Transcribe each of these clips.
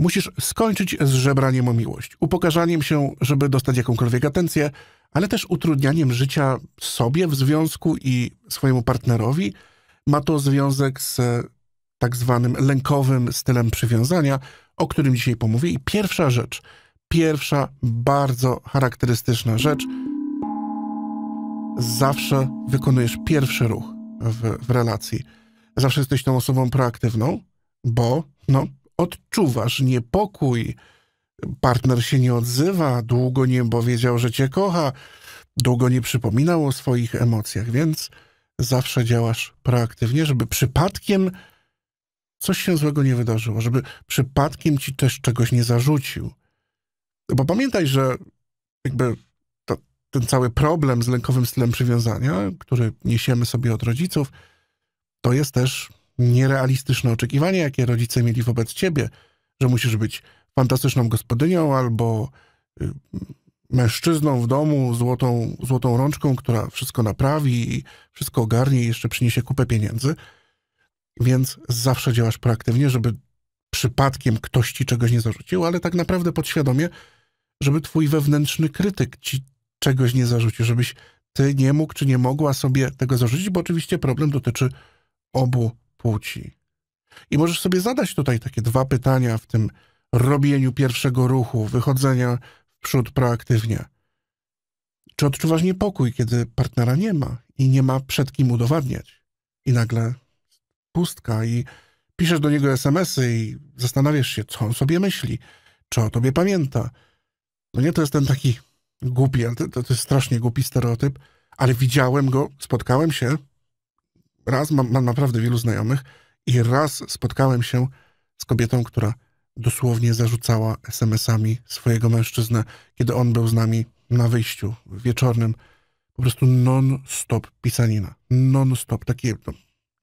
Musisz skończyć z żebraniem o miłość, upokarzaniem się, żeby dostać jakąkolwiek atencję, ale też utrudnianiem życia sobie w związku i swojemu partnerowi. Ma to związek z tak zwanym lękowym stylem przywiązania, o którym dzisiaj pomówię. I pierwsza rzecz, pierwsza bardzo charakterystyczna rzecz, zawsze wykonujesz pierwszy ruch w, w relacji. Zawsze jesteś tą osobą proaktywną, bo no, odczuwasz niepokój, partner się nie odzywa, długo nie powiedział, że cię kocha, długo nie przypominał o swoich emocjach, więc zawsze działasz proaktywnie, żeby przypadkiem coś się złego nie wydarzyło, żeby przypadkiem ci też czegoś nie zarzucił. Bo pamiętaj, że jakby to, ten cały problem z lękowym stylem przywiązania, który niesiemy sobie od rodziców, to jest też nierealistyczne oczekiwania, jakie rodzice mieli wobec ciebie, że musisz być fantastyczną gospodynią albo y, mężczyzną w domu, złotą, złotą rączką, która wszystko naprawi i wszystko ogarnie i jeszcze przyniesie kupę pieniędzy. Więc zawsze działasz proaktywnie, żeby przypadkiem ktoś ci czegoś nie zarzucił, ale tak naprawdę podświadomie, żeby twój wewnętrzny krytyk ci czegoś nie zarzucił, żebyś ty nie mógł czy nie mogła sobie tego zarzucić, bo oczywiście problem dotyczy obu płci. I możesz sobie zadać tutaj takie dwa pytania w tym robieniu pierwszego ruchu, wychodzenia w przód proaktywnie. Czy odczuwasz niepokój, kiedy partnera nie ma i nie ma przed kim udowadniać? I nagle pustka i piszesz do niego smsy i zastanawiasz się, co on sobie myśli, czy o tobie pamięta. No nie, to jest ten taki głupi, to, to jest strasznie głupi stereotyp, ale widziałem go, spotkałem się, raz, mam, mam naprawdę wielu znajomych, i raz spotkałem się z kobietą, która dosłownie zarzucała SMS-ami swojego mężczyznę, kiedy on był z nami na wyjściu wieczornym. Po prostu non-stop pisanina. Non-stop. Takie, no,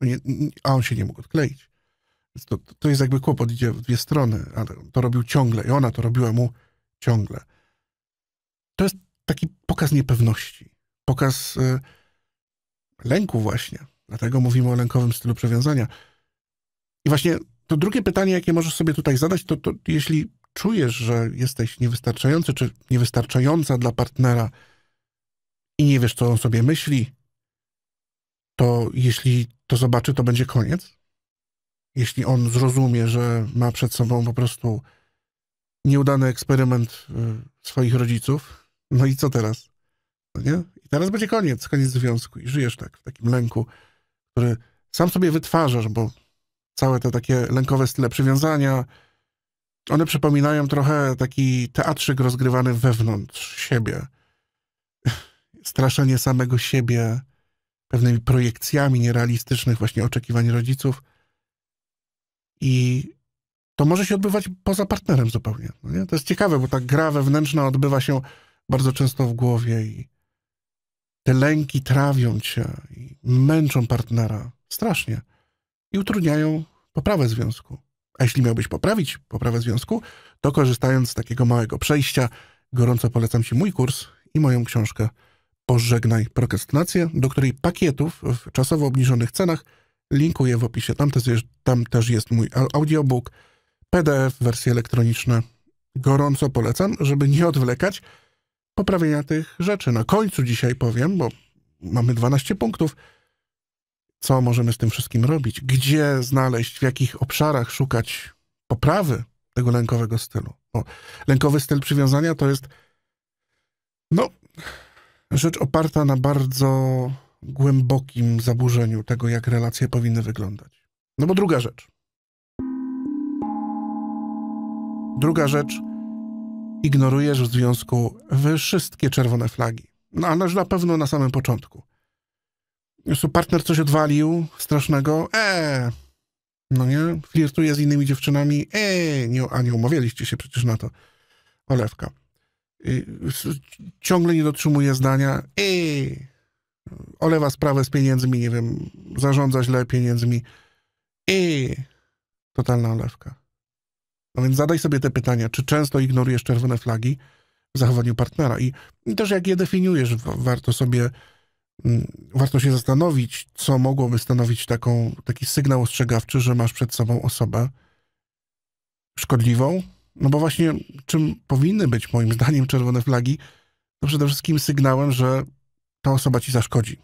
nie, a on się nie mógł odkleić. To, to jest jakby kłopot, idzie w dwie strony, ale to robił ciągle i ona to robiła mu ciągle. To jest taki pokaz niepewności, pokaz y, lęku właśnie, Dlatego mówimy o lękowym stylu przywiązania. I właśnie to drugie pytanie, jakie możesz sobie tutaj zadać, to, to jeśli czujesz, że jesteś niewystarczający czy niewystarczająca dla partnera i nie wiesz, co on sobie myśli, to jeśli to zobaczy, to będzie koniec. Jeśli on zrozumie, że ma przed sobą po prostu nieudany eksperyment y, swoich rodziców, no i co teraz? No nie? I teraz będzie koniec, koniec związku i żyjesz tak w takim lęku który sam sobie wytwarzasz, bo całe te takie lękowe style przywiązania, one przypominają trochę taki teatrzyk rozgrywany wewnątrz siebie. Straszenie samego siebie pewnymi projekcjami nierealistycznych właśnie oczekiwań rodziców. I to może się odbywać poza partnerem zupełnie. No to jest ciekawe, bo ta gra wewnętrzna odbywa się bardzo często w głowie i te lęki trawią cię i męczą partnera strasznie i utrudniają poprawę związku. A jeśli miałbyś poprawić poprawę związku, to korzystając z takiego małego przejścia, gorąco polecam Ci mój kurs i moją książkę Pożegnaj prokrastynację, do której pakietów w czasowo obniżonych cenach linkuję w opisie. Tam też jest, tam też jest mój audiobook, PDF, wersje elektroniczne. Gorąco polecam, żeby nie odwlekać, poprawienia tych rzeczy. Na końcu dzisiaj powiem, bo mamy 12 punktów, co możemy z tym wszystkim robić, gdzie znaleźć, w jakich obszarach szukać poprawy tego lękowego stylu. Bo lękowy styl przywiązania to jest no, rzecz oparta na bardzo głębokim zaburzeniu tego, jak relacje powinny wyglądać. No bo druga rzecz. Druga rzecz Ignorujesz w związku wszystkie czerwone flagi. No, ależ na pewno na samym początku. Jeśli partner coś odwalił strasznego, eee, no nie, flirtuje z innymi dziewczynami, eee, nie, a nie umawialiście się przecież na to. Olewka. I, ciągle nie dotrzymuje zdania, eee, olewa sprawę z pieniędzmi, nie wiem, zarządza źle pieniędzmi, eee, totalna olewka. No więc zadaj sobie te pytania, czy często ignorujesz czerwone flagi w zachowaniu partnera i, i też jak je definiujesz, warto sobie, mm, warto się zastanowić, co mogłoby stanowić taką, taki sygnał ostrzegawczy, że masz przed sobą osobę szkodliwą, no bo właśnie czym powinny być moim zdaniem czerwone flagi, to przede wszystkim sygnałem, że ta osoba ci zaszkodzi.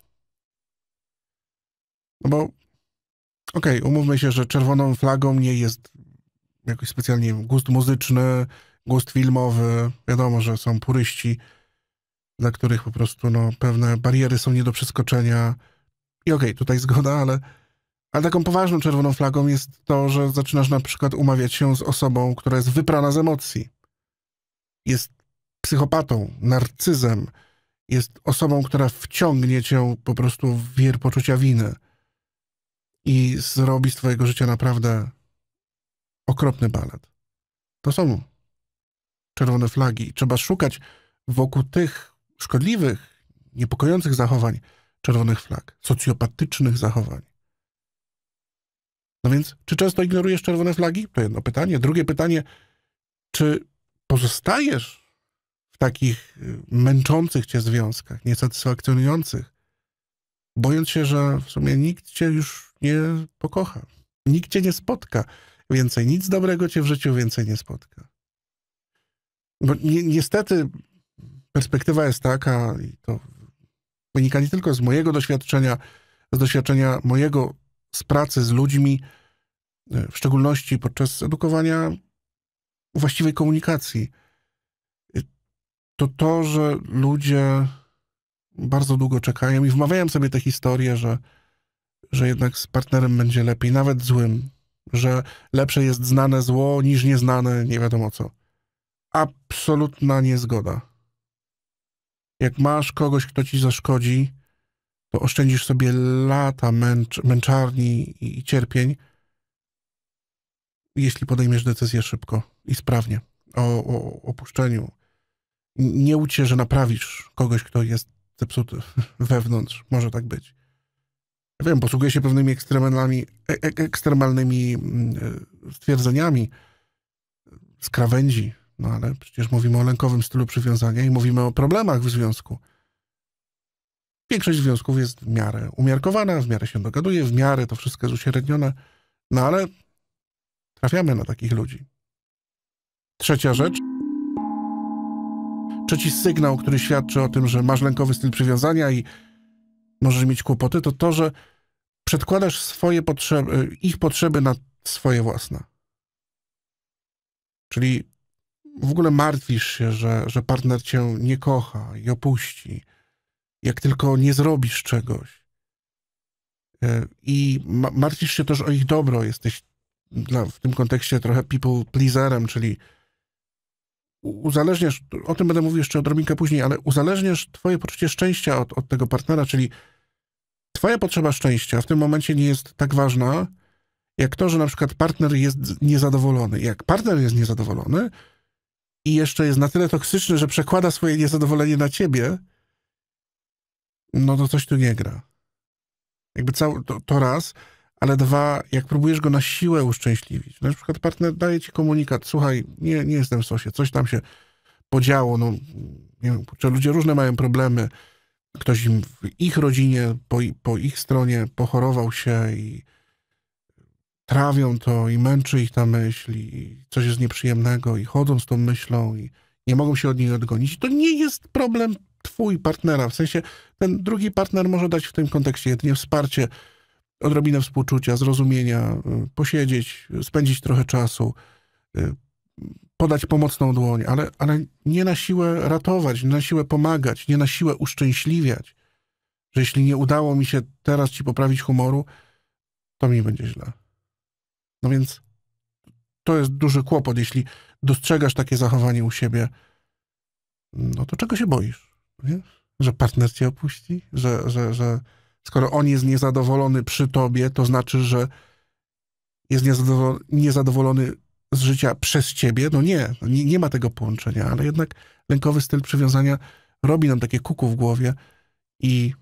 No bo okej, okay, umówmy się, że czerwoną flagą nie jest jakoś specjalnie gust muzyczny, gust filmowy. Wiadomo, że są puryści, dla których po prostu no, pewne bariery są nie do przeskoczenia. I okej, okay, tutaj zgoda, ale, ale taką poważną czerwoną flagą jest to, że zaczynasz na przykład umawiać się z osobą, która jest wyprana z emocji. Jest psychopatą, narcyzem, jest osobą, która wciągnie cię po prostu w wir poczucia winy i zrobi z twojego życia naprawdę okropny balet. To są czerwone flagi i trzeba szukać wokół tych szkodliwych, niepokojących zachowań czerwonych flag, socjopatycznych zachowań. No więc, czy często ignorujesz czerwone flagi? To jedno pytanie. Drugie pytanie, czy pozostajesz w takich y, męczących cię związkach, niesatysfakcjonujących, bojąc się, że w sumie nikt cię już nie pokocha, nikt cię nie spotka, Więcej nic dobrego cię w życiu więcej nie spotka. Bo ni niestety perspektywa jest taka, i to wynika nie tylko z mojego doświadczenia, z doświadczenia mojego z pracy z ludźmi, e, w szczególności podczas edukowania właściwej komunikacji, e, to to, że ludzie bardzo długo czekają i wmawiają sobie te historie, że, że jednak z partnerem będzie lepiej, nawet złym, że lepsze jest znane zło niż nieznane nie wiadomo co. Absolutna niezgoda. Jak masz kogoś, kto ci zaszkodzi, to oszczędzisz sobie lata męcz, męczarni i cierpień, jeśli podejmiesz decyzję szybko i sprawnie o, o opuszczeniu. Nie ucie, że naprawisz kogoś, kto jest zepsuty wewnątrz. Może tak być wiem, posługuje się pewnymi e, e, ekstremalnymi, ek mm, ekstremalnymi stwierdzeniami z krawędzi, no ale przecież mówimy o lękowym stylu przywiązania i mówimy o problemach w związku. Większość związków jest w miarę umiarkowana, w miarę się dogaduje, w miarę to wszystko jest uśrednione, no ale trafiamy na takich ludzi. Trzecia rzecz. Trzeci sygnał, który świadczy o tym, że masz lękowy styl przywiązania i możesz mieć kłopoty, to to, że przedkładasz swoje potrzeby, y, ich potrzeby na swoje własne. Czyli w ogóle martwisz się, że, że partner cię nie kocha i opuści, jak tylko nie zrobisz czegoś. Y, I martwisz się też o ich dobro. Jesteś dla, w tym kontekście trochę people pleaserem, czyli uzależniasz, o tym będę mówił jeszcze odrobinkę później, ale uzależniasz twoje poczucie szczęścia od, od tego partnera, czyli twoja potrzeba szczęścia w tym momencie nie jest tak ważna, jak to, że na przykład partner jest niezadowolony. Jak partner jest niezadowolony i jeszcze jest na tyle toksyczny, że przekłada swoje niezadowolenie na ciebie, no to coś tu nie gra. Jakby cały to, to raz, ale dwa, jak próbujesz go na siłę uszczęśliwić. Na przykład partner daje ci komunikat, słuchaj, nie, nie jestem w sosie, coś tam się podziało, no, nie wiem, ludzie różne mają problemy, ktoś im w ich rodzinie, po, po ich stronie pochorował się i trawią to i męczy ich ta myśl i coś jest nieprzyjemnego i chodzą z tą myślą i nie mogą się od niej odgonić. To nie jest problem twój, partnera. W sensie ten drugi partner może dać w tym kontekście jedynie wsparcie, odrobinę współczucia, zrozumienia, y, posiedzieć, spędzić trochę czasu, y, podać pomocną dłoń, ale, ale nie na siłę ratować, nie na siłę pomagać, nie na siłę uszczęśliwiać. Że jeśli nie udało mi się teraz ci poprawić humoru, to mi będzie źle. No więc to jest duży kłopot, jeśli dostrzegasz takie zachowanie u siebie. No to czego się boisz? Nie? Że partner cię opuści? Że, że, że skoro on jest niezadowolony przy tobie, to znaczy, że jest niezadowolony z życia przez ciebie. No nie, nie, nie ma tego połączenia, ale jednak lękowy styl przywiązania robi nam takie kuku w głowie i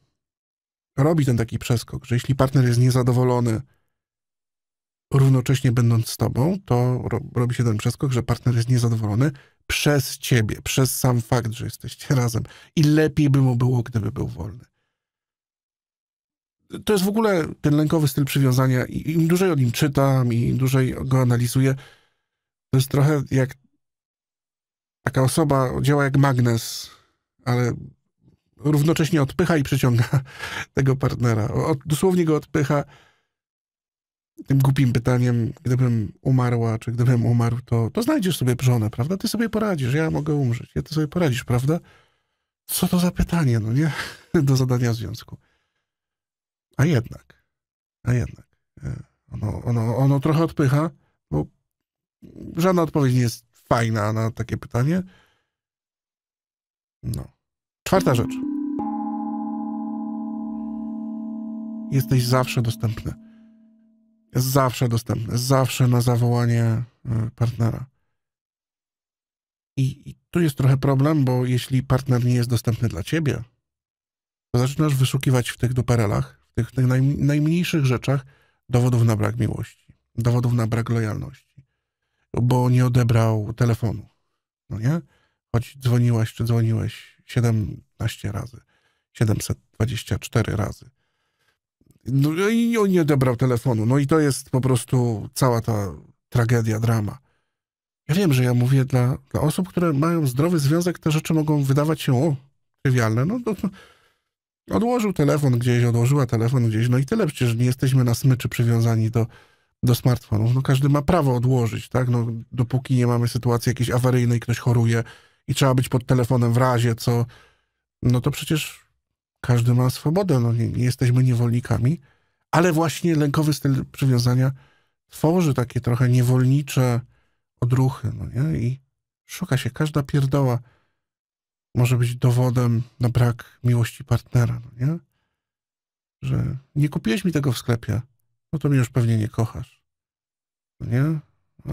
robi ten taki przeskok, że jeśli partner jest niezadowolony, równocześnie będąc z tobą, to ro robi się ten przeskok, że partner jest niezadowolony przez ciebie, przez sam fakt, że jesteście razem. I lepiej by mu było, gdyby był wolny. To jest w ogóle ten lękowy styl przywiązania. Im dłużej o nim czytam, i im dłużej go analizuję, to jest trochę jak taka osoba, działa jak magnes, ale równocześnie odpycha i przyciąga tego partnera. Od, dosłownie go odpycha tym głupim pytaniem, gdybym umarła, czy gdybym umarł, to, to znajdziesz sobie żonę, prawda? Ty sobie poradzisz, ja mogę umrzeć, ja ty sobie poradzisz, prawda? Co to za pytanie, no nie? Do zadania związku. A jednak, a jednak, e, ono, ono, ono trochę odpycha, bo Żadna odpowiedź nie jest fajna na takie pytanie. No. Czwarta rzecz. Jesteś zawsze dostępny. Zawsze dostępny. Zawsze na zawołanie e, partnera. I, I tu jest trochę problem, bo jeśli partner nie jest dostępny dla ciebie, to zaczynasz wyszukiwać w tych duperelach, w tych, tych najmniejszych rzeczach dowodów na brak miłości, dowodów na brak lojalności bo nie odebrał telefonu. No nie? Choć dzwoniłaś czy dzwoniłeś 17 razy, 724 razy. No i on nie odebrał telefonu. No i to jest po prostu cała ta tragedia, drama. Ja wiem, że ja mówię dla, dla osób, które mają zdrowy związek, te rzeczy mogą wydawać się o, trywialne. No, to odłożył telefon gdzieś, odłożyła telefon gdzieś, no i tyle. Przecież nie jesteśmy na smyczy przywiązani do do smartfonów. No każdy ma prawo odłożyć, tak? No, dopóki nie mamy sytuacji jakiejś awaryjnej, ktoś choruje i trzeba być pod telefonem w razie, co... No to przecież każdy ma swobodę, no nie, nie jesteśmy niewolnikami, ale właśnie lękowy styl przywiązania tworzy takie trochę niewolnicze odruchy, no nie? I szuka się, każda pierdoła może być dowodem na brak miłości partnera, no nie? Że nie kupiłeś mi tego w sklepie, no to mnie już pewnie nie kochasz. No nie?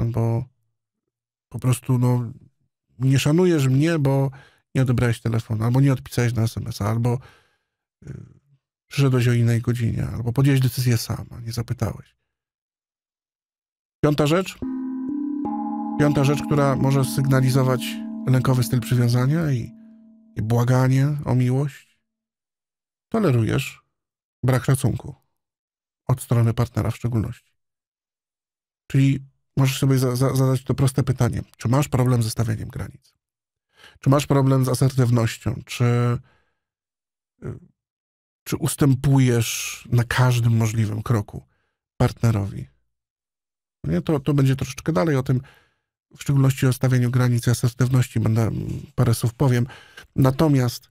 Albo po prostu, no, nie szanujesz mnie, bo nie odebrałeś telefonu, albo nie odpisałeś na SMS-a, albo y, przyszedłeś o innej godzinie, albo podjąłeś decyzję sama, nie zapytałeś. Piąta rzecz. Piąta rzecz, która może sygnalizować lękowy styl przywiązania i, i błaganie o miłość. Tolerujesz brak szacunku od strony partnera w szczególności. Czyli możesz sobie za, za, zadać to proste pytanie: czy masz problem ze stawianiem granic? Czy masz problem z asertywnością? Czy, y, czy ustępujesz na każdym możliwym kroku partnerowi? No nie? To, to będzie troszeczkę dalej o tym, w szczególności o stawianiu granic i asertywności, będę mm, parę słów powiem. Natomiast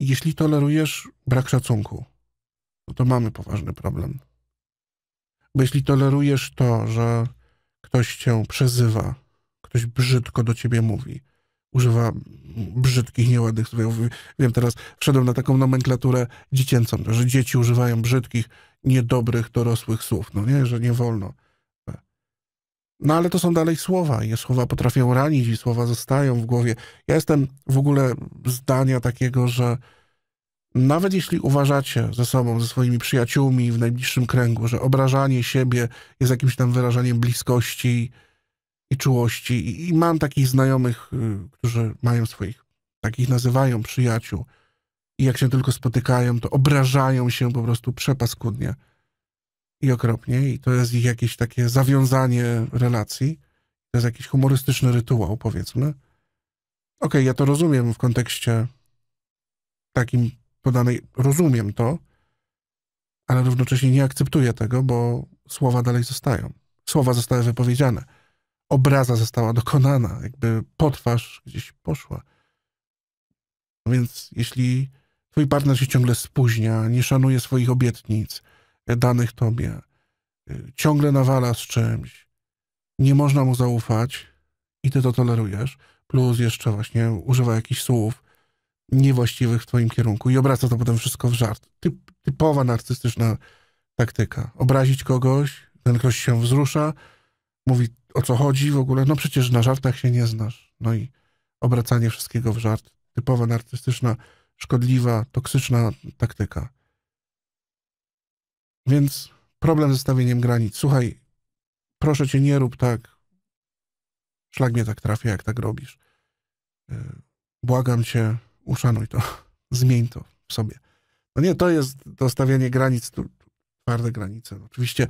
jeśli tolerujesz brak szacunku, no to mamy poważny problem. Bo jeśli tolerujesz to, że ktoś cię przezywa, ktoś brzydko do ciebie mówi, używa brzydkich, nieładnych słów. Wiem teraz, wszedłem na taką nomenklaturę dziecięcą, że dzieci używają brzydkich, niedobrych, dorosłych słów, no nie, że nie wolno. No ale to są dalej słowa i słowa potrafią ranić i słowa zostają w głowie. Ja jestem w ogóle zdania takiego, że nawet jeśli uważacie ze sobą, ze swoimi przyjaciółmi w najbliższym kręgu, że obrażanie siebie jest jakimś tam wyrażaniem bliskości i czułości, i, i mam takich znajomych, y, którzy mają swoich, takich nazywają przyjaciół, i jak się tylko spotykają, to obrażają się po prostu przepaskudnie i okropnie, i to jest ich jakieś takie zawiązanie relacji, to jest jakiś humorystyczny rytuał, powiedzmy. Okej, okay, ja to rozumiem w kontekście takim podanej. Rozumiem to, ale równocześnie nie akceptuję tego, bo słowa dalej zostają. Słowa zostały wypowiedziane. Obraza została dokonana, jakby potwarz gdzieś poszła. więc jeśli twój partner się ciągle spóźnia, nie szanuje swoich obietnic danych tobie, y, ciągle nawala z czymś, nie można mu zaufać i ty to tolerujesz, plus jeszcze właśnie używa jakichś słów, niewłaściwych w twoim kierunku i obraca to potem wszystko w żart. Typ, typowa narcystyczna taktyka. Obrazić kogoś, ten ktoś się wzrusza, mówi o co chodzi w ogóle, no przecież na żartach się nie znasz. No i obracanie wszystkiego w żart. Typowa narcystyczna, szkodliwa, toksyczna taktyka. Więc problem ze stawieniem granic. Słuchaj, proszę cię, nie rób tak. Szlag mnie tak trafia, jak tak robisz. Y, błagam cię, uszanuj to, zmień to w sobie. No nie, to jest to stawianie granic, twarde granice. Oczywiście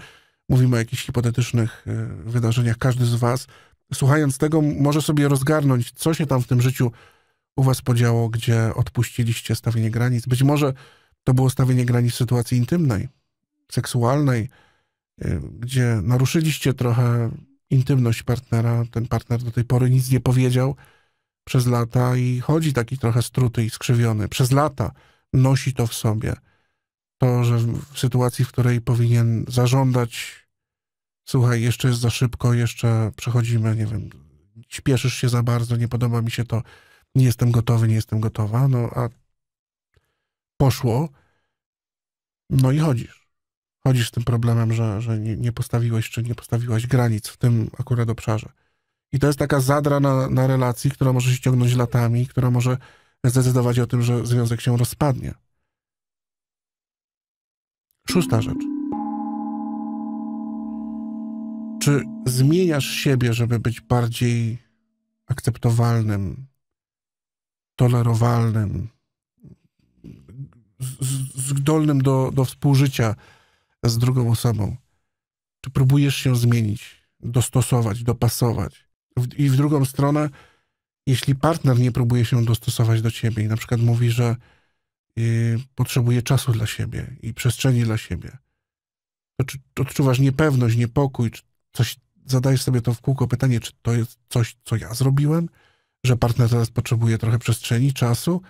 mówimy o jakichś hipotetycznych e, wydarzeniach. Każdy z was, słuchając tego, może sobie rozgarnąć, co się tam w tym życiu u was podziało, gdzie odpuściliście stawienie granic. Być może to było stawienie granic w sytuacji intymnej, seksualnej, e, gdzie naruszyliście trochę intymność partnera, ten partner do tej pory nic nie powiedział, przez lata i chodzi taki trochę struty i skrzywiony. Przez lata nosi to w sobie. To, że w sytuacji, w której powinien zażądać, słuchaj, jeszcze jest za szybko, jeszcze przechodzimy, nie wiem, śpieszysz się za bardzo, nie podoba mi się to, nie jestem gotowy, nie jestem gotowa, no a poszło, no i chodzisz. Chodzisz z tym problemem, że, że nie, postawiłeś czy nie postawiłaś granic w tym akurat obszarze. I to jest taka zadra na, na relacji, która może się ciągnąć latami, która może zdecydować o tym, że związek się rozpadnie. Szósta rzecz. Czy zmieniasz siebie, żeby być bardziej akceptowalnym, tolerowalnym, zdolnym do, do współżycia z drugą osobą? Czy próbujesz się zmienić, dostosować, dopasować? w, i w drugą stronę, jeśli partner nie próbuje się dostosować do ciebie i na przykład mówi, że y, potrzebuje czasu dla siebie i przestrzeni dla siebie, to czy odczuwasz niepewność, niepokój, czy coś, zadajesz sobie to w kółko pytanie, czy to jest coś, co ja zrobiłem, że partner teraz potrzebuje trochę przestrzeni, czasu,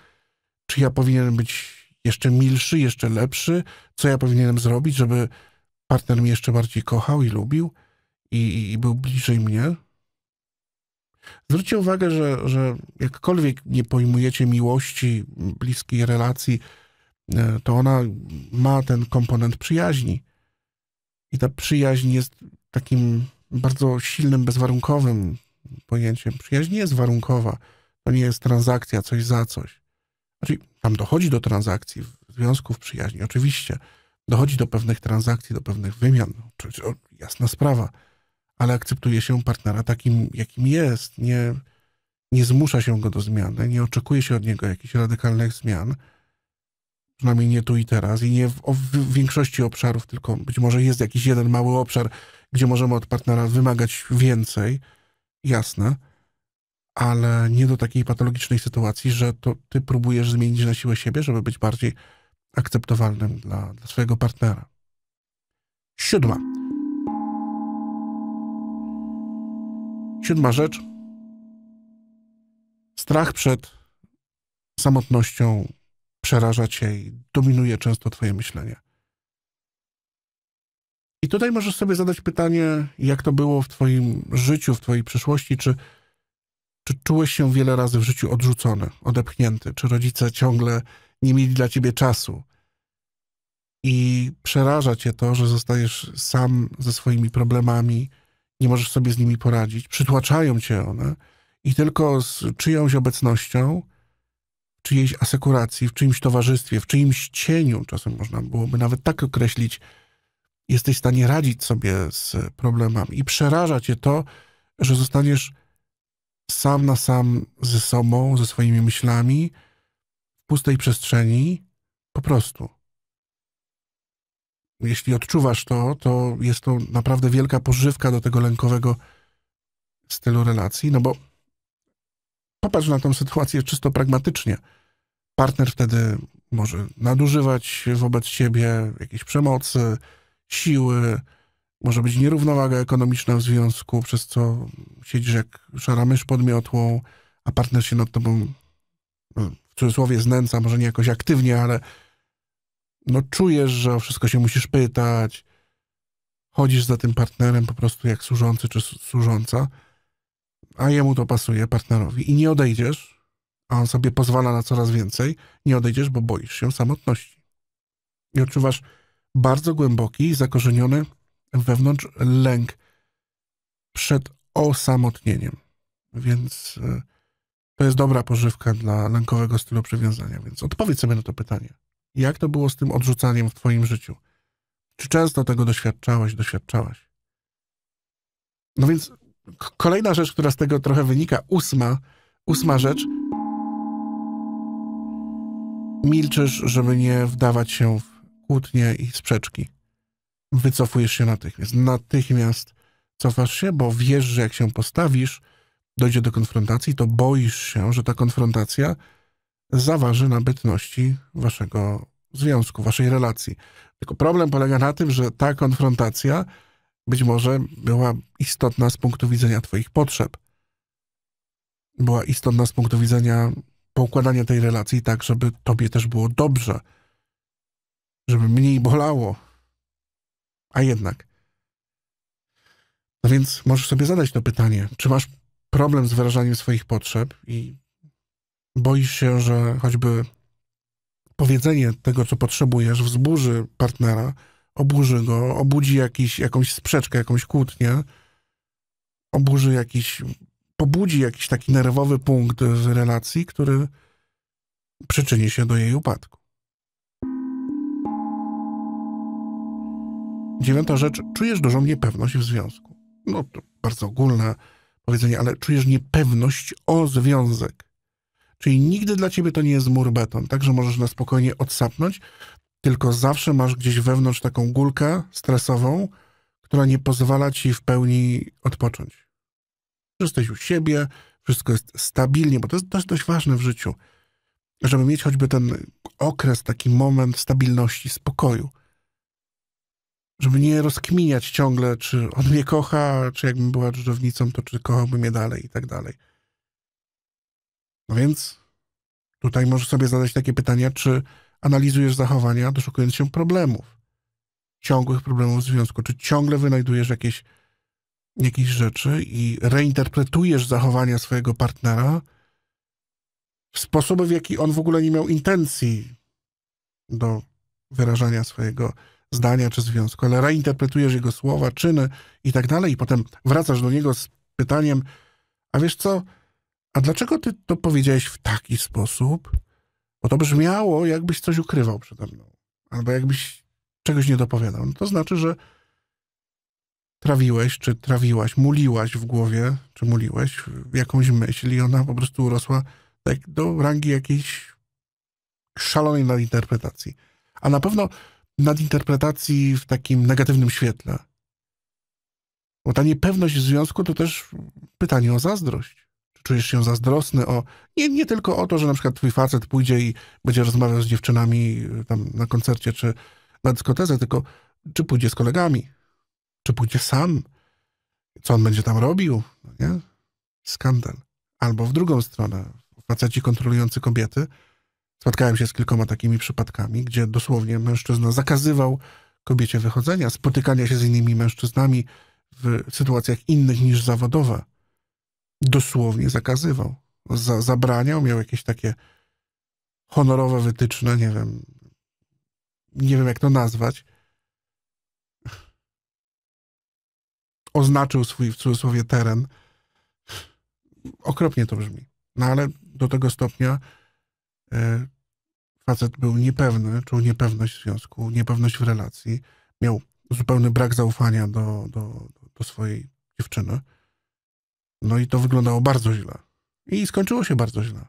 czy ja powinienem być jeszcze milszy, jeszcze lepszy, co ja powinienem zrobić, żeby partner mnie jeszcze bardziej kochał i lubił i, i, i był bliżej mnie. Zwróćcie uwagę, że, że jakkolwiek nie pojmujecie miłości, bliskiej relacji, e, to ona ma ten komponent przyjaźni. I ta przyjaźń jest takim bardzo silnym, bezwarunkowym pojęciem. Przyjaźń nie jest warunkowa. To nie jest transakcja, coś za coś. Znaczy, tam dochodzi do transakcji, w związku w przyjaźni, oczywiście. Dochodzi do pewnych transakcji, do pewnych wymian. jasna sprawa ale akceptuje się partnera takim, jakim jest. Nie, nie zmusza się go do zmiany, nie oczekuje się od niego jakichś radykalnych zmian, przynajmniej nie tu i teraz i nie w, w większości obszarów, tylko być może jest jakiś jeden mały obszar, gdzie możemy od partnera wymagać więcej, jasne, ale nie do takiej patologicznej sytuacji, że to ty próbujesz zmienić na siłę siebie, żeby być bardziej akceptowalnym dla, dla swojego partnera. Siódma. Siódma rzecz. Strach przed samotnością przeraża cię i dominuje często twoje myślenie. I tutaj możesz sobie zadać pytanie, jak to było w twoim życiu, w twojej przyszłości, czy, czy czułeś się wiele razy w życiu odrzucony, odepchnięty, czy rodzice ciągle nie mieli dla ciebie czasu i przeraża cię to, że zostajesz sam ze swoimi problemami, nie możesz sobie z nimi poradzić, przytłaczają cię one i tylko z czyjąś obecnością, czyjejś asekuracji, w czyimś towarzystwie, w czyimś cieniu, czasem można byłoby nawet tak określić, jesteś w stanie radzić sobie z problemami. I przeraża cię to, że zostaniesz sam na sam ze sobą, ze swoimi myślami, w pustej przestrzeni, po prostu jeśli odczuwasz to, to jest to naprawdę wielka pożywka do tego lękowego stylu relacji, no bo popatrz na tą sytuację czysto pragmatycznie. Partner wtedy może nadużywać wobec siebie jakiejś przemocy, siły, może być nierównowaga ekonomiczna w związku, przez co siedzisz jak szara mysz pod miotłą, a partner się nad tobą no, w cudzysłowie znęca, może nie jakoś aktywnie, ale no czujesz, że o wszystko się musisz pytać, chodzisz za tym partnerem po prostu jak służący czy służąca, a jemu to pasuje, partnerowi, i nie odejdziesz, a on sobie pozwala na coraz więcej, nie odejdziesz, bo boisz się samotności. I odczuwasz bardzo głęboki, zakorzeniony wewnątrz lęk przed osamotnieniem. Więc e, to jest dobra pożywka dla lękowego stylu przywiązania. Więc odpowiedz sobie na to pytanie. Jak to było z tym odrzucaniem w Twoim życiu? Czy często tego doświadczałeś, doświadczałaś? No więc kolejna rzecz, która z tego trochę wynika, ósma, ósma rzecz. Milczysz, żeby nie wdawać się w kłótnie i sprzeczki. Wycofujesz się natychmiast. Natychmiast cofasz się, bo wiesz, że jak się postawisz, dojdzie do konfrontacji, to boisz się, że ta konfrontacja zaważy na bytności waszego związku, waszej relacji. Tylko problem polega na tym, że ta konfrontacja być może była istotna z punktu widzenia twoich potrzeb. Była istotna z punktu widzenia poukładania tej relacji tak, żeby tobie też było dobrze, żeby mniej bolało. A jednak. No więc możesz sobie zadać to pytanie, czy masz problem z wyrażaniem swoich potrzeb i Boisz się, że choćby powiedzenie tego, co potrzebujesz, wzburzy partnera, oburzy go, obudzi jakiś, jakąś sprzeczkę, jakąś kłótnię, oburzy jakiś, pobudzi jakiś taki nerwowy punkt z relacji, który przyczyni się do jej upadku. Dziewiąta rzecz, czujesz dużą niepewność w związku. No to bardzo ogólne powiedzenie, ale czujesz niepewność o związek. Czyli nigdy dla ciebie to nie jest mur beton, także możesz na spokojnie odsapnąć, tylko zawsze masz gdzieś wewnątrz taką gulkę stresową, która nie pozwala ci w pełni odpocząć. Jesteś u siebie, wszystko jest stabilnie, bo to jest też dość ważne w życiu, żeby mieć choćby ten okres, taki moment stabilności, spokoju. Żeby nie rozkminiać ciągle, czy on mnie kocha, czy jakbym była drzewnicą, to czy kochałby mnie dalej i tak dalej. No więc tutaj możesz sobie zadać takie pytania, czy analizujesz zachowania, doszukując się problemów, ciągłych problemów w związku, czy ciągle wynajdujesz jakieś, jakieś rzeczy i reinterpretujesz zachowania swojego partnera w sposób, w jaki on w ogóle nie miał intencji do wyrażania swojego zdania czy związku, ale reinterpretujesz jego słowa, czyny i tak dalej, i potem wracasz do niego z pytaniem, a wiesz co, a dlaczego ty to powiedziałeś w taki sposób? Bo to brzmiało, jakbyś coś ukrywał przede mną, albo jakbyś czegoś nie dopowiadał. No to znaczy, że trawiłeś, czy trawiłaś, muliłaś w głowie, czy muliłeś jakąś myśl i ona po prostu urosła tak do rangi jakiejś szalonej nadinterpretacji. A na pewno nadinterpretacji w takim negatywnym świetle. Bo ta niepewność w związku to też pytanie o zazdrość czujesz się zazdrosny o, nie, nie tylko o to, że na przykład twój facet pójdzie i będzie rozmawiał z dziewczynami e, tam na koncercie czy na dyskotezę, tylko czy pójdzie z kolegami, czy pójdzie sam, co on będzie tam robił, no nie? Skandal. Albo w drugą stronę, faceci kontrolujący kobiety. Spotkałem się z kilkoma takimi przypadkami, gdzie dosłownie mężczyzna zakazywał kobiecie wychodzenia, spotykania się z innymi mężczyznami w sytuacjach innych niż zawodowe dosłownie zakazywał. Za, zabraniał, miał jakieś takie honorowe wytyczne, nie wiem, nie wiem jak to nazwać. Oznaczył swój w cudzysłowie teren. Okropnie to brzmi. No ale do tego stopnia y, facet był niepewny, czuł niepewność w związku, niepewność w relacji. Miał zupełny brak zaufania do, do, do swojej dziewczyny. No i to wyglądało bardzo źle. I skończyło się bardzo źle.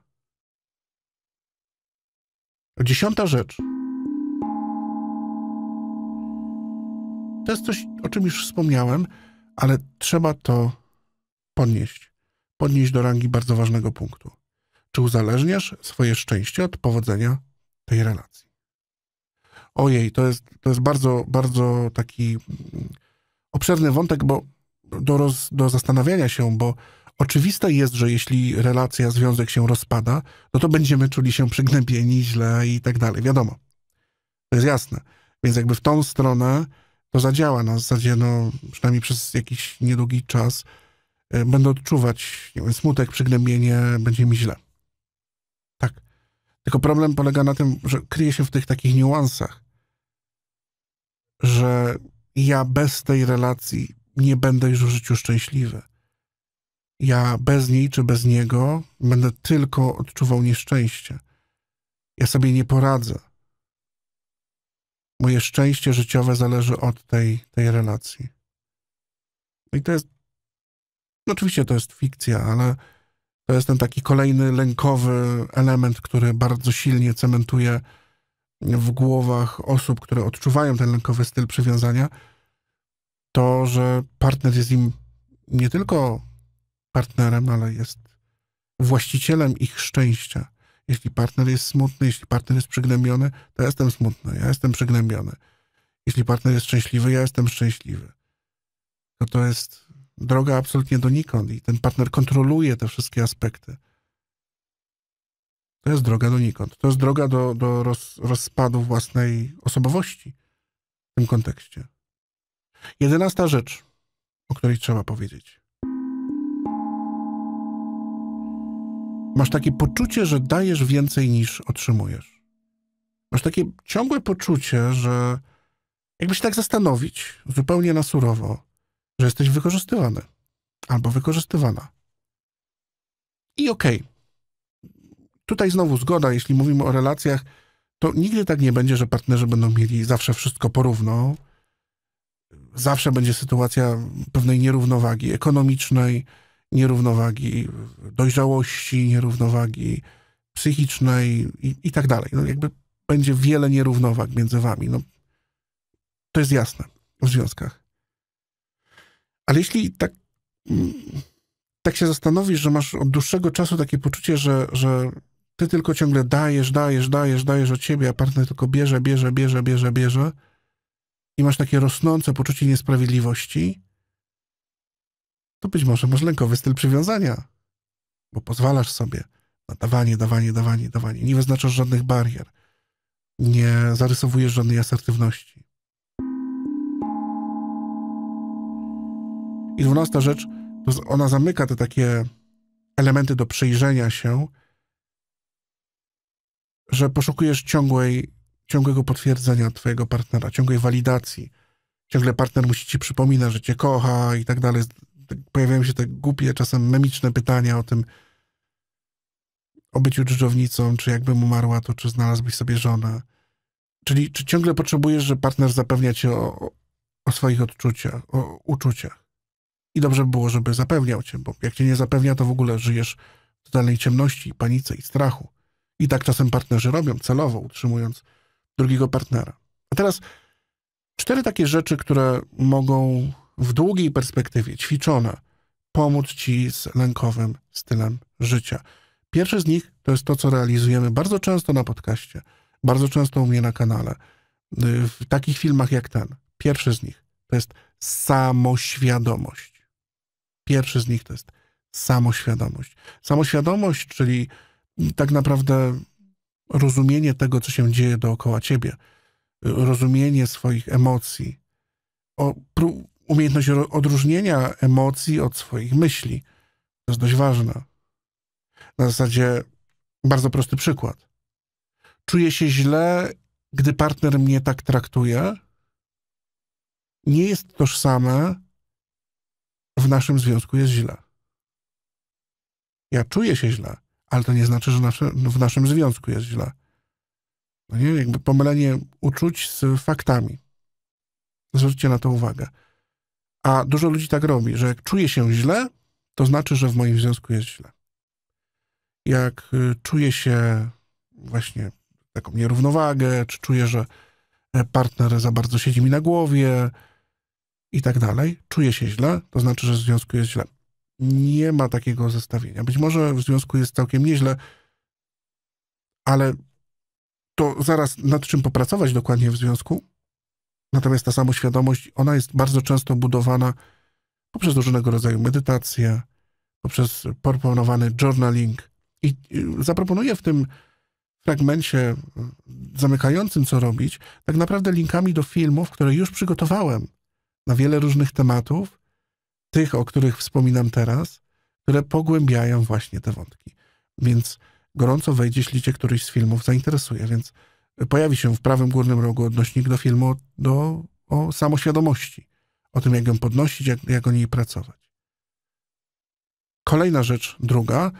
Dziesiąta rzecz. To jest coś, o czym już wspomniałem, ale trzeba to podnieść. Podnieść do rangi bardzo ważnego punktu. Czy uzależniasz swoje szczęście od powodzenia tej relacji? Ojej, to jest, to jest bardzo, bardzo taki mm, obszerny wątek, bo do, roz, do zastanawiania się, bo oczywiste jest, że jeśli relacja, związek się rozpada, no to będziemy czuli się przygnębieni, źle i tak dalej. Wiadomo. To jest jasne. Więc jakby w tą stronę to zadziała na zasadzie, no przynajmniej przez jakiś niedługi czas y, będę odczuwać wiem, smutek, przygnębienie, będzie mi źle. Tak. Tylko problem polega na tym, że kryje się w tych takich niuansach, że ja bez tej relacji nie będę już w życiu szczęśliwy. Ja bez niej czy bez niego będę tylko odczuwał nieszczęście. Ja sobie nie poradzę. Moje szczęście życiowe zależy od tej, tej relacji. No I to jest. No oczywiście to jest fikcja, ale to jest ten taki kolejny lękowy element, który bardzo silnie cementuje w głowach osób, które odczuwają ten lękowy styl przywiązania to, że partner jest im nie tylko partnerem, ale jest właścicielem ich szczęścia. Jeśli partner jest smutny, jeśli partner jest przygnębiony, to ja jestem smutny, ja jestem przygnębiony. Jeśli partner jest szczęśliwy, ja jestem szczęśliwy. To to jest droga absolutnie donikąd i ten partner kontroluje te wszystkie aspekty. To jest droga donikąd. To jest droga do, do roz, rozpadu własnej osobowości w tym kontekście. Jedenasta rzecz, o której trzeba powiedzieć. Masz takie poczucie, że dajesz więcej niż otrzymujesz. Masz takie ciągłe poczucie, że jakby się tak zastanowić, zupełnie na surowo, że jesteś wykorzystywany albo wykorzystywana. I okej. Okay. Tutaj znowu zgoda, jeśli mówimy o relacjach, to nigdy tak nie będzie, że partnerzy będą mieli zawsze wszystko porówno, zawsze będzie sytuacja pewnej nierównowagi ekonomicznej, nierównowagi dojrzałości, nierównowagi psychicznej i, i tak dalej. No jakby będzie wiele nierównowag między wami. No, to jest jasne w związkach. Ale jeśli tak, mm, tak się zastanowisz, że masz od dłuższego czasu takie poczucie, że, że ty tylko ciągle dajesz, dajesz, dajesz, dajesz od siebie, a partner tylko bierze, bierze, bierze, bierze, bierze, i masz takie rosnące poczucie niesprawiedliwości, to być może masz lękowy styl przywiązania, bo pozwalasz sobie na dawanie, dawanie, dawanie, dawanie. Nie wyznaczasz żadnych barier, nie zarysowujesz żadnej asertywności. I dwunasta rzecz, ona zamyka te takie elementy do przyjrzenia się, że poszukujesz ciągłej ciągłego potwierdzenia twojego partnera, ciągłej walidacji. Ciągle partner musi ci przypominać, że cię kocha i tak dalej. Pojawiają się te głupie, czasem memiczne pytania o tym, o byciu dżdżownicą, czy jakbym umarła, to czy znalazłbyś sobie żonę. Czyli czy ciągle potrzebujesz, że partner zapewnia cię o, o swoich odczuciach, o uczuciach. I dobrze by było, żeby zapewniał cię, bo jak cię nie zapewnia, to w ogóle żyjesz w totalnej ciemności, panice i strachu. I tak czasem partnerzy robią celowo, utrzymując drugiego partnera. A teraz cztery takie rzeczy, które mogą w długiej perspektywie, ćwiczone, pomóc ci z lękowym stylem życia. Pierwszy z nich to jest to, co realizujemy bardzo często na podcaście, bardzo często u mnie na kanale, w takich filmach jak ten. Pierwszy z nich to jest samoświadomość. Pierwszy z nich to jest samoświadomość. Samoświadomość, czyli tak naprawdę rozumienie tego, co się dzieje dookoła ciebie, rozumienie swoich emocji, umiejętność odróżnienia emocji od swoich myśli. To jest dość ważne. Na zasadzie bardzo prosty przykład. Czuję się źle, gdy partner mnie tak traktuje. Nie jest tożsame, w naszym związku jest źle. Ja czuję się źle, ale to nie znaczy, że nasze, w naszym związku jest źle. No nie? Jakby pomylenie uczuć z faktami. Zwróćcie na to uwagę. A dużo ludzi tak robi, że jak czuję się źle, to znaczy, że w moim związku jest źle. Jak y, czuję się właśnie taką nierównowagę, czy czuję, że e, partner za bardzo siedzi mi na głowie i tak dalej, czuję się źle, to znaczy, że w związku jest źle nie ma takiego zestawienia. Być może w związku jest całkiem nieźle, ale to zaraz nad czym popracować dokładnie w związku. Natomiast ta samoświadomość, ona jest bardzo często budowana poprzez różnego rodzaju medytacje, poprzez proponowany journaling. I y, zaproponuję w tym fragmencie y, zamykającym, co robić, tak naprawdę linkami do filmów, które już przygotowałem na wiele różnych tematów, tych, o których wspominam teraz, które pogłębiają właśnie te wątki. Więc gorąco wejdzie, jeśli cię któryś z filmów zainteresuje, więc pojawi się w prawym górnym rogu odnośnik do filmu do, o samoświadomości, o tym, jak ją podnosić, jak, jak o niej pracować. Kolejna rzecz, druga,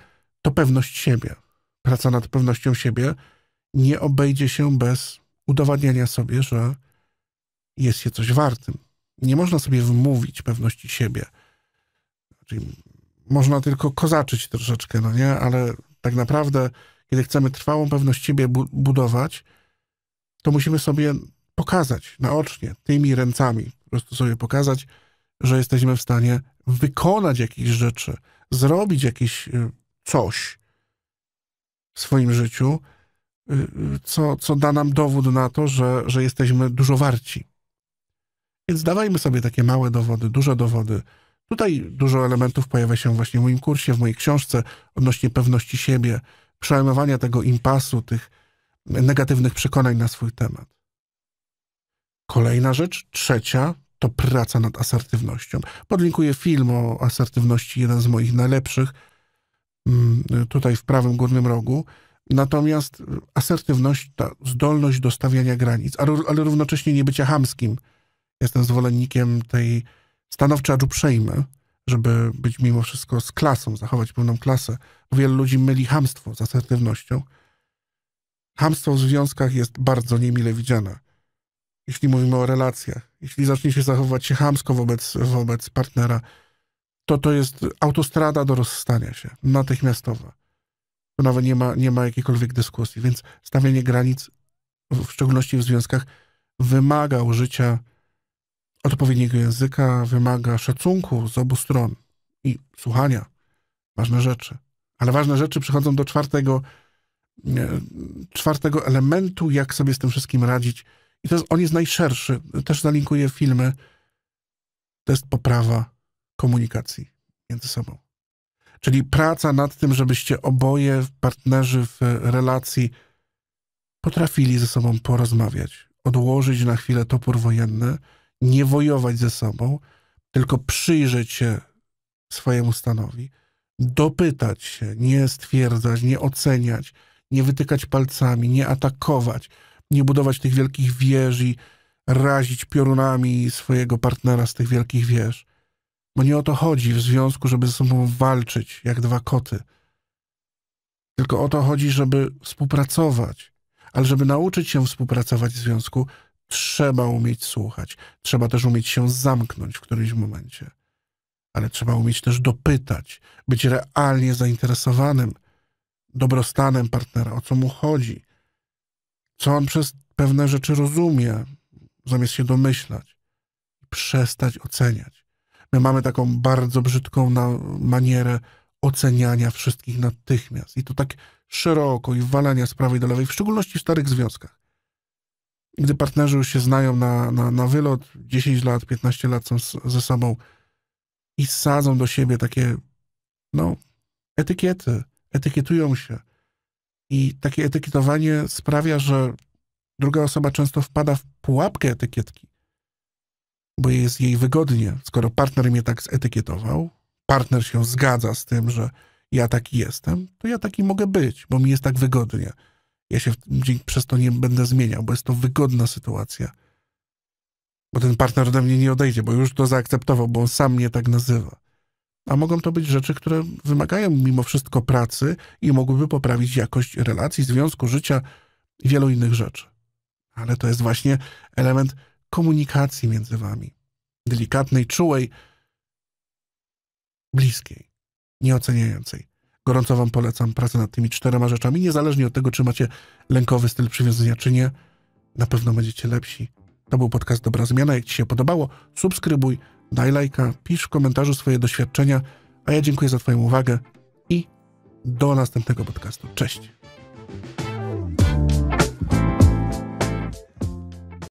to pewność siebie. Praca nad pewnością siebie nie obejdzie się bez udowadniania sobie, że jest się coś wartym. Nie można sobie wmówić pewności siebie. Czyli można tylko kozaczyć troszeczkę, no nie? Ale tak naprawdę, kiedy chcemy trwałą pewność siebie bu budować, to musimy sobie pokazać naocznie, tymi ręcami, po prostu sobie pokazać, że jesteśmy w stanie wykonać jakieś rzeczy, zrobić jakieś y, coś w swoim życiu, y, y, co, co da nam dowód na to, że, że jesteśmy dużo warci. Więc dawajmy sobie takie małe dowody, duże dowody, Tutaj dużo elementów pojawia się właśnie w moim kursie, w mojej książce odnośnie pewności siebie, przejmowania tego impasu, tych negatywnych przekonań na swój temat. Kolejna rzecz, trzecia, to praca nad asertywnością. Podlinkuję film o asertywności, jeden z moich najlepszych, mm, tutaj w prawym górnym rogu. Natomiast asertywność, ta zdolność do stawiania granic, ale równocześnie nie bycia hamskim. Jestem zwolennikiem tej stanowczy, acz uprzejmy, żeby być mimo wszystko z klasą, zachować pewną klasę. wielu ludzi myli hamstwo z asertywnością. Hamstwo w związkach jest bardzo niemile widziane. Jeśli mówimy o relacjach, jeśli zacznie się zachowywać się hamsko wobec, wobec partnera, to to jest autostrada do rozstania się, natychmiastowa. Tu nawet nie ma, nie ma jakiejkolwiek dyskusji, więc stawianie granic, w szczególności w związkach, wymaga użycia odpowiedniego języka wymaga szacunku z obu stron i słuchania. Ważne rzeczy. Ale ważne rzeczy przychodzą do czwartego, e, czwartego elementu, jak sobie z tym wszystkim radzić. I to jest, on jest najszerszy. Też zalinkuję filmy. To jest poprawa komunikacji między sobą. Czyli praca nad tym, żebyście oboje partnerzy w relacji potrafili ze sobą porozmawiać, odłożyć na chwilę topór wojenny, nie wojować ze sobą, tylko przyjrzeć się swojemu stanowi, dopytać się, nie stwierdzać, nie oceniać, nie wytykać palcami, nie atakować, nie budować tych wielkich wież i razić piorunami swojego partnera z tych wielkich wież. Bo nie o to chodzi w związku, żeby ze sobą walczyć jak dwa koty. Tylko o to chodzi, żeby współpracować, ale żeby nauczyć się współpracować w związku, Trzeba umieć słuchać. Trzeba też umieć się zamknąć w którymś momencie. Ale trzeba umieć też dopytać, być realnie zainteresowanym dobrostanem partnera, o co mu chodzi, co on przez pewne rzeczy rozumie, zamiast się domyślać. Przestać oceniać. My mamy taką bardzo brzydką na manierę oceniania wszystkich natychmiast. I to tak szeroko i walania z prawej do lewej, w szczególności w starych związkach gdy partnerzy już się znają na, na, na wylot, 10 lat, 15 lat są z, ze sobą i sadzą do siebie takie, no, etykiety, etykietują się. I takie etykietowanie sprawia, że druga osoba często wpada w pułapkę etykietki, bo jest jej wygodnie. Skoro partner mnie tak zetykietował, partner się zgadza z tym, że ja taki jestem, to ja taki mogę być, bo mi jest tak wygodnie. Ja się przez to nie będę zmieniał, bo jest to wygodna sytuacja. Bo ten partner ode mnie nie odejdzie, bo już to zaakceptował, bo sam mnie tak nazywa. A mogą to być rzeczy, które wymagają mimo wszystko pracy i mogłyby poprawić jakość relacji, związku, życia i wielu innych rzeczy. Ale to jest właśnie element komunikacji między wami. Delikatnej, czułej, bliskiej, nieoceniającej. Gorąco Wam polecam pracę nad tymi czterema rzeczami, niezależnie od tego, czy macie lękowy styl przywiązania, czy nie. Na pewno będziecie lepsi. To był podcast Dobra Zmiana. Jak Ci się podobało, subskrybuj, daj lajka, pisz w komentarzu swoje doświadczenia, a ja dziękuję za Twoją uwagę i do następnego podcastu. Cześć!